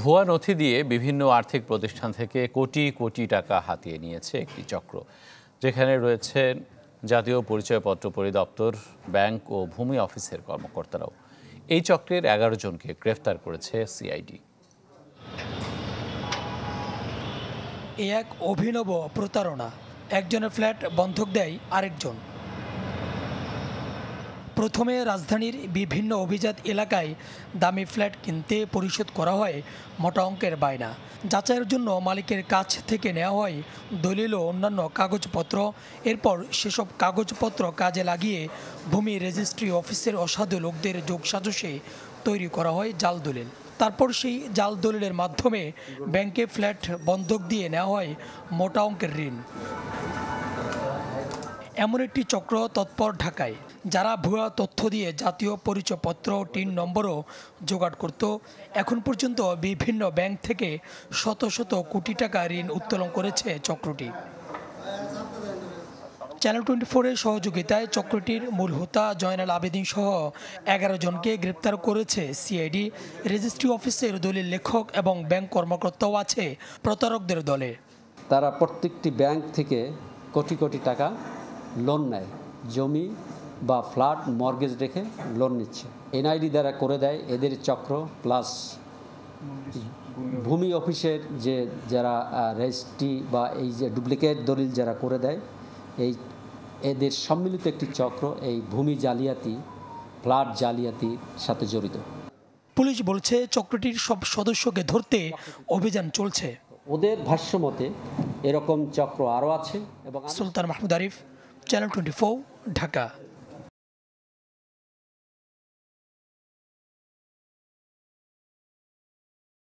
ভুয়া নথি দিয়ে বিভিন্ন আর্থিক প্রতিষ্ঠান থেকে কোটি কোটি টাকা হাতিয়ে নিয়েছে একটি চক্র যেখানে রয়েছে জাতীয় পরিচয়পত্র পরিদপ্তর ব্যাংক ও ভূমি অফিসের কর্মকর্তারাও এই চক্রের এগারো জনকে গ্রেফতার করেছে সিআইডি এক অভিনব প্রতারণা একজনের ফ্ল্যাট বন্ধক দেয় আরেকজন প্রথমে রাজধানীর বিভিন্ন অভিজাত এলাকায় দামি ফ্ল্যাট কিনতে পরিশোধ করা হয় মোটা অঙ্কের বায়না যাচাইয়ের জন্য মালিকের কাছ থেকে নেওয়া হয় দলিল ও অন্যান্য কাগজপত্র এরপর সেসব কাগজপত্র কাজে লাগিয়ে ভূমি রেজিস্ট্রি অফিসের অসাধু লোকদের যোগসাজসে তৈরি করা হয় জাল দলিল তারপর সেই জাল দলিলের মাধ্যমে ব্যাংকে ফ্ল্যাট বন্ধক দিয়ে নেওয়া হয় মোটা অঙ্কের ঋণ এমন একটি চক্র তৎপর ঢাকায় যারা ভুয়া তথ্য দিয়ে জাতীয় পরিচয়পত্র টিন নম্বরও জোগাড় করত এখন পর্যন্ত বিভিন্ন ব্যাংক থেকে শত শত কোটি টাকা ঋণ উত্তোলন করেছে চক্রটি চ্যানেল টোয়েন্টি ফোরের সহযোগিতায় চক্রটির মূল হোতা জয়নাল আবেদিন সহ এগারো জনকে গ্রেপ্তার করেছে সিআইডি রেজিস্ট্রি অফিসের দলিল লেখক এবং ব্যাংক কর্মকর্তাও আছে প্রতারকদের দলে তারা প্রত্যেকটি ব্যাংক থেকে কোটি কোটি টাকা লোন নেয় জমি বা ফ্ল্যাট মর্গেজ রেখে লোন নিচ্ছে এনআইডি দ্বারা করে দেয় এদের চক্র প্লাস ভূমি অফিসের যে যারা রেজিস্ট্রি বা এই যে ডুপ্লিকেট দলিল যারা করে দেয় এই এদের সম্মিলিত একটি চক্র এই ভূমি জালিয়াতি ফ্ল্যাট জালিয়াতির সাথে জড়িত পুলিশ বলছে চক্রটির সব সদস্যকে ধরতে অভিযান চলছে ওদের ভাষ্য মতে এরকম চক্র আরও আছে এবং সুলতান মাহমুদ আরিফ চ্যানেল টোয়েন্টি ঢাকা